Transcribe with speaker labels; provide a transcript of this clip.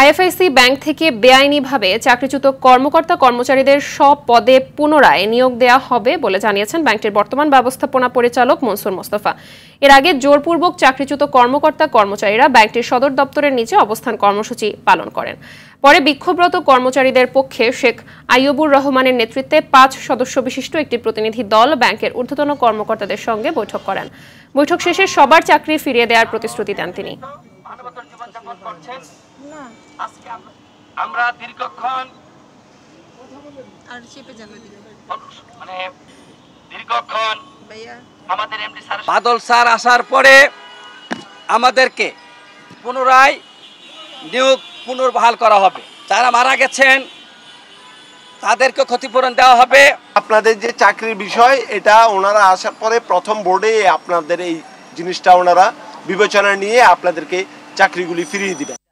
Speaker 1: IFIC bank থেকে বেআইনিভাবে চাকরিচ্যুত কর্মকর্তা কর্মচারীদের সব পদে পুনরায় নিয়োগ দেয়া হবে বলে জানিয়েছেন ব্যাংকটির বর্তমান ব্যবস্থাপনা পরিচালক মনসুর মোস্তফা এর আগে জোরপূর্বক চাকরিচ্যুত কর্মকর্তা কর্মচারীরা ব্যাংকটির সদর দপ্তরের নিচে অবস্থান কর্মসূচি পালন করেন পরে বিক্ষোভরত কর্মচারীদের পক্ষে শেখ আইয়ুবুর রহমানের নেতৃত্বে পাঁচ সদস্য বিশিষ্ট একটি প্রতিনিধি দল ব্যাংকের ঊর্ধ্বতন কর্মকর্তাদের সঙ্গে বৈঠক করেন বৈঠক শেষে সবার চাকরি ফিরিয়ে দেওয়ার প্রতিশ্রুতি দেন তিনি
Speaker 2: খেদমত করছেন আজকে আমরা দীর্ঘক্ষণ মানে দীর্ঘক্ষণ আমাদের এমডি স্যার বাদল
Speaker 3: স্যার আসার পরে আমাদেরকে পুনরায় নিয়োগ পুনর্বহাল করা হবে তারা মারা গেছেন তাদেরকে ক্ষতিপূরণ দেওয়া
Speaker 2: হবে আপনাদের যে চাকরির বিষয় এটা ওনারা আসার পরে প্রথম বোর্ডে আপনাদের এই জিনিসটা ওনারা বিবেচনা নিয়ে আপনাদেরকে চাকরিগুলি ফিরিয়ে দিবেন